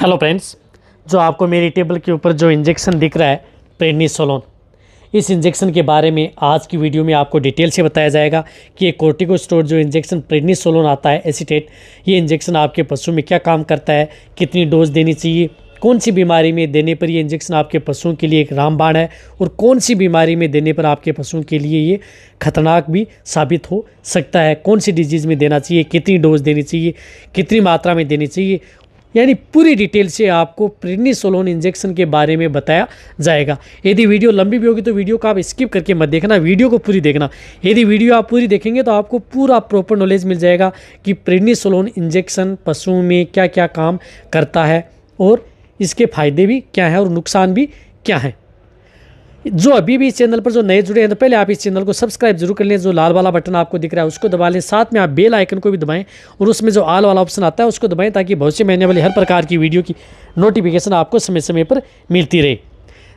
hello friends जो आपको मेरी टेबल के ऊपर जो इंजेक्शन दिख रहा है प्रेनिसोलोन इस इंजेक्शन के बारे में आज की वीडियो में आपको डिटेल से बताया जाएगा कि ये कोर्टिको स्टोर जो इंजेक्शन प्रेनिसोलोन आता है एसीटेट ये इंजेक्शन आपके पशु में क्या काम करता है कितनी डोज देनी चाहिए कौन सी बीमारी में देने पर ये इंजेक्शन आपके पशुओं के लिए एक रामबाण है और कौन सी बीमारी में देने पर आपके पशुओं के लिए ये खतरनाक भी साबित हो सकता है कौन सी डिजीज़ में देना चाहिए कितनी डोज देनी चाहिए कितनी मात्रा में देनी चाहिए यानी पूरी डिटेल से आपको प्रिनिसोलोन इंजेक्शन के बारे में बताया जाएगा यदि वीडियो लंबी भी होगी तो वीडियो को आप स्किप करके मत देखना वीडियो को पूरी देखना यदि वीडियो आप पूरी देखेंगे तो आपको पूरा प्रॉपर नॉलेज मिल जाएगा कि प्रिनिसोलोन इंजेक्शन पशुओं में क्या क्या काम करता है और इसके फायदे भी क्या हैं और नुकसान भी क्या हैं जो अभी भी इस चैनल पर जो नए जुड़े हैं तो पहले आप इस चैनल को सब्सक्राइब जरूर कर लें जो लाल वाला बटन आपको दिख रहा है उसको दबा लें साथ में आप बेल आइकन को भी दबाएं और उसमें जो आल वाला ऑप्शन आता है उसको दबाएं ताकि भविष्य में आने वाली हर प्रकार की वीडियो की नोटिफिकेशन आपको समय समय पर मिलती रहे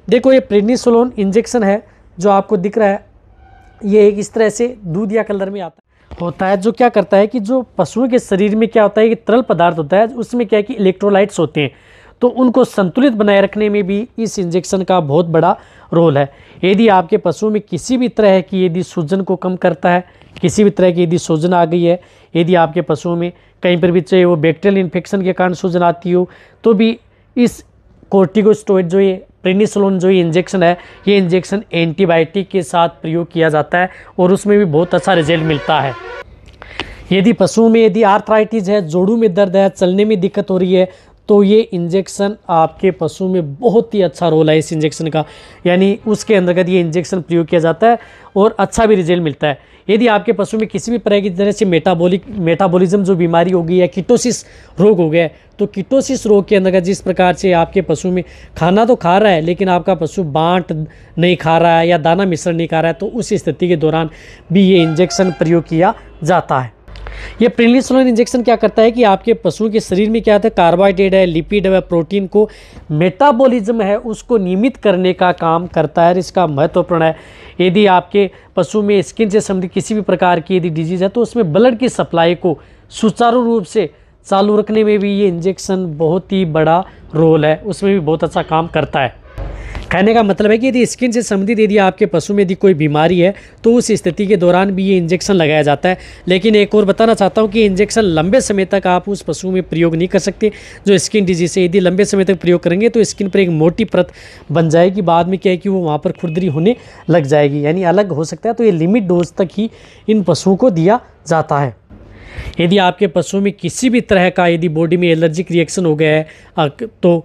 देखो ये प्रेडनिसोलोन इंजेक्शन है जो आपको दिख रहा है ये एक इस तरह से दूध या कलर में आता होता है जो क्या करता है कि जो पशुओं के शरीर में क्या होता है कि तरल पदार्थ होता है उसमें क्या है कि इलेक्ट्रोलाइट्स होते हैं तो उनको संतुलित बनाए रखने में भी इस इंजेक्शन का बहुत बड़ा रोल है यदि आपके पशु में किसी भी तरह की यदि सूजन को कम करता है किसी भी तरह की यदि सूजन आ गई है यदि आपके पशुओं में कहीं पर भी चाहे वो बैक्टेरियल इन्फेक्शन के कारण सूजन आती हो तो भी इस कोर्टिकोस्टोइड जो ये प्रिनिसलोन जो ये इंजेक्शन है ये इंजेक्शन एंटीबायोटिक के साथ प्रयोग किया जाता है और उसमें भी बहुत अच्छा रिजल्ट मिलता है यदि पशुओं में यदि आर्थराइटिस है जोड़ों में दर्द है चलने में दिक्कत हो रही है तो ये इंजेक्शन आपके पशु में बहुत ही अच्छा रोल है इस इंजेक्शन का यानी उसके अंतर्गत ये इंजेक्शन प्रयोग किया जाता है और अच्छा भी रिजल्ट मिलता है यदि आपके पशु में किसी भी प्रकार की तरह से मेटाबॉलिक मेटाबॉलिज्म जो बीमारी होगी या किटोसिस रोग हो गया तो किटोसिस रोग के अंतर्गत जिस प्रकार से आपके पशु में खाना तो खा रहा है लेकिन आपका पशु बांट नहीं खा रहा है या दाना मिश्रण नहीं खा रहा है तो उस स्थिति के दौरान भी ये इंजेक्शन प्रयोग किया जाता है ये प्रिलिसोलन इंजेक्शन क्या करता है कि आपके पशुओं के शरीर में क्या होता है कार्बोहाइड्रेट है लिपिड है प्रोटीन को मेटाबॉलिज्म है उसको नियमित करने का काम करता है इसका महत्वपूर्ण है यदि आपके पशु में स्किन से संबंधित किसी भी प्रकार की यदि डिजीज़ है तो उसमें ब्लड की सप्लाई को सुचारू रूप से चालू रखने में भी ये इंजेक्शन बहुत ही बड़ा रोल है उसमें भी बहुत अच्छा काम करता है कहने का मतलब है कि यदि स्किन से संबंधित यदि आपके पशु में यदि कोई बीमारी है तो उस स्थिति के दौरान भी ये इंजेक्शन लगाया जाता है लेकिन एक और बताना चाहता हूँ कि इंजेक्शन लंबे समय तक आप उस पशु में प्रयोग नहीं कर सकते जो स्किन डिजीज है यदि लंबे समय तक प्रयोग करेंगे तो स्किन पर एक मोटी परत बन जाएगी बाद में क्या है कि वो वहाँ पर खुरदरी होने लग जाएगी यानी अलग हो सकता है तो ये लिमिट डोज तक ही इन पशुओं को दिया जाता है यदि आपके पशुओं में किसी भी तरह का यदि बॉडी में एलर्जिक रिएक्शन हो गया है तो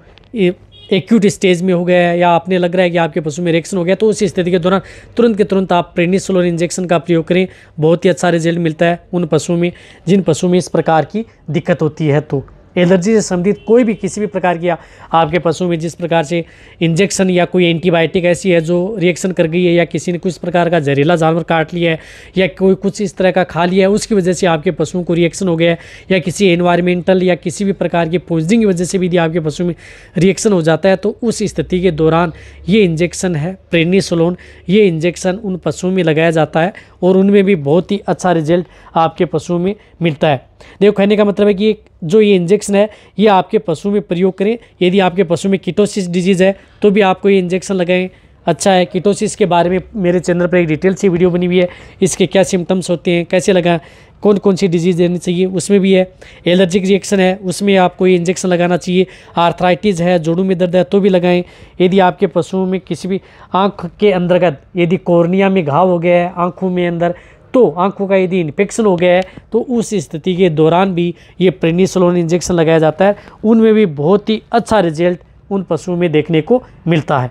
एक्यूट स्टेज में हो गया है या आपने लग रहा है कि आपके पशु में रिएक्शन हो गया तो उस स्थिति के दौरान तुरंत के तुरंत आप प्रेनिसोलोर इंजेक्शन का प्रयोग करें बहुत ही अच्छा रिजल्ट मिलता है उन पशुओं में जिन पशुओं में इस प्रकार की दिक्कत होती है तो एलर्जी से संबंधित कोई भी किसी भी प्रकार की आपके पशु में जिस प्रकार से इंजेक्शन या कोई एंटीबायोटिक ऐसी है जो रिएक्शन कर गई है या किसी ने कुछ प्रकार का जहरीला जानवर काट लिया है या कोई कुछ इस तरह का खा लिया है उसकी वजह से आपके पशुओं को रिएक्शन हो गया है या किसी एनवायरमेंटल या किसी भी प्रकार की पोजिंग की वजह से भी यदि आपके पशु में रिएक्शन हो जाता है तो उस स्थिति के दौरान ये इंजेक्शन है प्रेनिसोलोन ये इंजेक्शन उन पशुओं में लगाया जाता है और उनमें भी बहुत ही अच्छा रिजल्ट आपके पशुओं में मिलता है देव कहने का मतलब है कि जो ये इंजेक्शन है ये आपके पशु में प्रयोग करें यदि आपके पशु में कीटोसिस डिजीज़ है तो भी आपको ये इंजेक्शन लगाएं अच्छा है कीटोसिस के बारे में मेरे चैनल पर एक डिटेल सी वीडियो बनी हुई है इसके क्या सिम्टम्स होते हैं कैसे लगाएं कौन कौन सी डिजीज़ देनी चाहिए उसमें भी है एलर्जिक रिएक्शन है उसमें आपको ये इंजेक्शन लगाना चाहिए आर्थराइटिस है जोड़ों में दर्द है तो भी लगाएं यदि आपके पशुओं में किसी भी आँख के अंतर्गत यदि कोर्निया में घाव हो गया है आँखों में अंदर तो आंखों का यदि इन्फेक्शन हो गया है तो उस स्थिति के दौरान भी ये प्रेनिसलोन इंजेक्शन लगाया जाता है उनमें भी बहुत ही अच्छा रिजल्ट उन पशुओं में देखने को मिलता है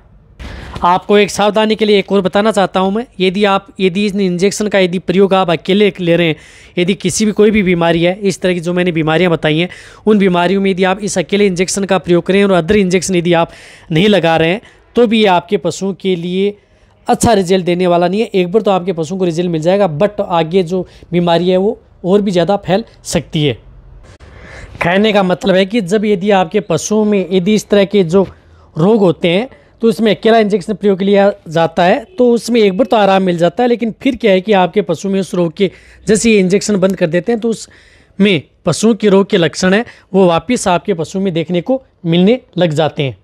आपको एक सावधानी के लिए एक और बताना चाहता हूं मैं यदि आप यदि इस इंजेक्शन का यदि प्रयोग आप अकेले ले रहे हैं यदि किसी भी कोई भी बीमारी है इस तरह की जो मैंने बीमारियां बताई हैं उन बीमारियों में यदि आप इस अकेले इंजेक्शन का प्रयोग करें और अदर इंजेक्शन यदि आप नहीं लगा रहे हैं तो भी ये आपके पशुओं के लिए अच्छा रिजल्ट देने वाला नहीं है एक बार तो आपके पशुओं को रिजल्ट मिल जाएगा बट आगे जो बीमारी है वो और भी ज़्यादा फैल सकती है कहने का मतलब है कि जब यदि आपके पशुओं में यदि इस तरह के जो रोग होते हैं तो उसमें अकेला इंजेक्शन प्रयोग लिया जाता है तो उसमें एक बार तो आराम मिल जाता है लेकिन फिर क्या है कि आपके पशु में उस रोग के जैसे ये इंजेक्शन बंद कर देते हैं तो उसमें पशुओं के रोग के लक्षण हैं वो वापस आपके पशु में देखने को मिलने लग जाते हैं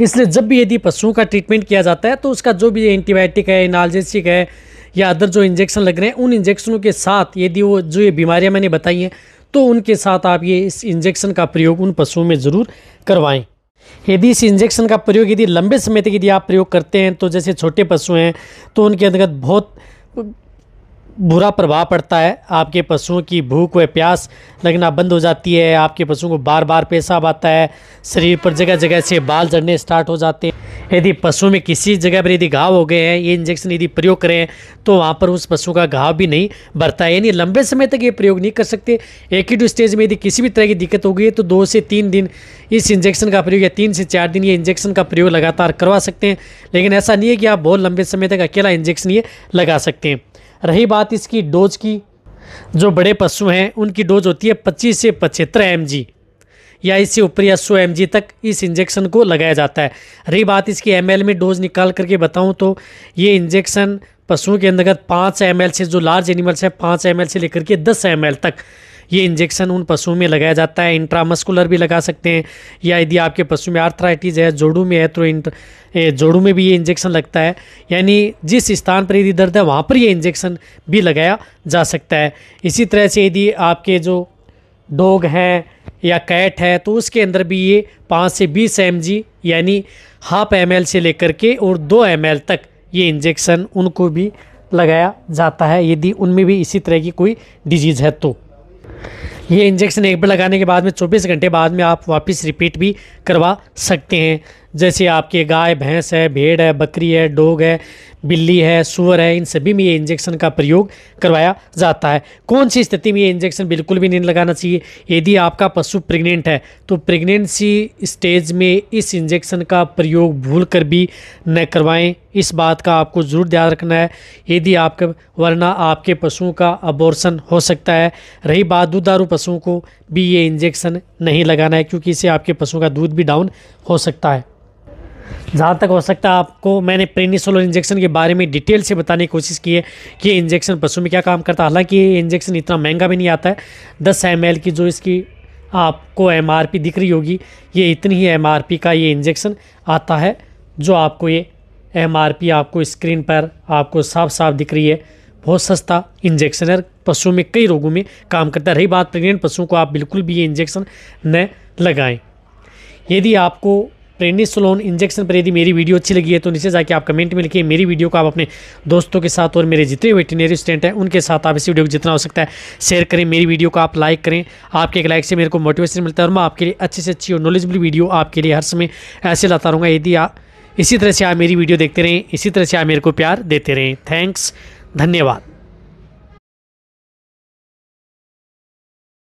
इसलिए जब भी यदि पशुओं का ट्रीटमेंट किया जाता है तो उसका जो भी एंटीबायोटिक है एनालजेसिक है या अदर जो इंजेक्शन लग रहे हैं उन इंजेक्शनों के साथ यदि वो जो ये बीमारियाँ मैंने बताई हैं तो उनके साथ आप ये इस इंजेक्शन का प्रयोग उन पशुओं में ज़रूर करवाएं यदि इस इंजेक्शन का प्रयोग यदि लंबे समय तक यदि आप प्रयोग करते हैं तो जैसे छोटे पशु हैं तो उनके अंतर्गत बहुत बुरा प्रभाव पड़ता है आपके पशुओं की भूख व प्यास लगना बंद हो जाती है आपके पशुओं को बार बार पेशाब आता है शरीर पर जगह जगह से बाल झड़ने स्टार्ट हो जाते हैं यदि पशु में किसी जगह पर यदि घाव हो गए हैं ये इंजेक्शन यदि प्रयोग करें तो वहाँ पर उस पशु का घाव भी नहीं बढ़ता है यानी लंबे समय तक ये प्रयोग नहीं कर सकते एक ही टू स्टेज में यदि किसी भी तरह की दिक्कत हो गई है तो दो से तीन दिन इस इंजेक्शन का प्रयोग या तीन से चार दिन ये इंजेक्शन का प्रयोग लगातार करवा सकते हैं लेकिन ऐसा नहीं है कि आप बहुत लंबे समय तक अकेला इंजेक्शन ये लगा सकते हैं रही बात इसकी डोज की जो बड़े पशु हैं उनकी डोज होती है पच्चीस से पचहत्तर एम या इससे ऊपर या सौ एम तक इस इंजेक्शन को लगाया जाता है रही बात इसकी एम में डोज निकाल करके बताऊँ तो ये इंजेक्शन पशुओं के अंतर्गत पाँच एम से जो लार्ज एनिमल्स हैं पाँच एम से लेकर के दस एम तक ये इंजेक्शन उन पशुओं में लगाया जाता है इंट्रामस्कुलर भी लगा सकते हैं या यदि आपके पशु में आर्थराइटिस है जोड़ू में है तो इंट्र जोड़ू में भी ये इंजेक्शन लगता है यानी जिस स्थान पर यदि दर्द है वहाँ पर ये इंजेक्शन भी लगाया जा सकता है इसी तरह से यदि आपके जो डोग हैं या कैट है तो उसके अंदर भी ये पाँच से बीस एम यानी हाफ एम से लेकर के और दो एम तक ये इंजेक्शन उनको भी लगाया जाता है यदि उनमें भी इसी तरह की कोई डिजीज़ है तो ये इंजेक्शन एक बार लगाने के बाद में 24 घंटे बाद में आप वापस रिपीट भी करवा सकते हैं जैसे आपके गाय भैंस है भेड़ है बकरी है डोग है बिल्ली है सुअर है इन सभी में ये इंजेक्शन का प्रयोग करवाया जाता है कौन सी स्थिति में ये इंजेक्शन बिल्कुल भी नहीं लगाना चाहिए यदि आपका पशु प्रेग्नेंट है तो प्रेग्नेंसी स्टेज में इस इंजेक्शन का प्रयोग भूल कर भी न करवाएं इस बात का आपको ज़रूर ध्यान रखना है यदि आपके वरना आपके पशुओं का अबोर्सन हो सकता है रही बात दूधारू दारू पशुओं को भी ये इंजेक्शन नहीं लगाना है क्योंकि इससे आपके पशुओं का दूध भी डाउन हो सकता है जहाँ तक हो सकता है आपको मैंने प्रेनिसोलोन इंजेक्शन के बारे में डिटेल से बताने की कोशिश की है कि ये इंजेक्शन पशु में क्या काम करता है हालांकि ये इंजेक्शन इतना महंगा भी नहीं आता है दस एम की जो इसकी आपको एम दिख रही होगी ये इतनी ही एम का ये इंजेक्शन आता है जो आपको ये एम आपको स्क्रीन पर आपको साफ साफ दिख रही है बहुत सस्ता इंजेक्शन है पशुओं में कई रोगों में काम करता है रही बात प्रेग्नेंट पशुओं को आप बिल्कुल भी ये इंजेक्शन न लगाएं यदि आपको प्रेनिसोलोन इंजेक्शन पर यदि मेरी वीडियो अच्छी लगी है तो नीचे जाके आप कमेंट में लिखिए मेरी वीडियो को आप अपने दोस्तों के साथ और मेरे जितने वेटनरी स्टूडेंट हैं उनके साथ आप इस वीडियो को जितना हो सकता है शेयर करें मेरी वीडियो को आप लाइक करें आपके एक लाइक से मेरे को मोटिवेशन मिलता है और मैं आपके लिए अच्छी से अच्छी और नॉलेजबल वीडियो आपके लिए हर समय ऐसे लाता रहूँगा यदि आप इसी तरह से आप मेरी वीडियो देखते रहें इसी तरह से आप मेरे को प्यार देते रहें थैंक्स धन्यवाद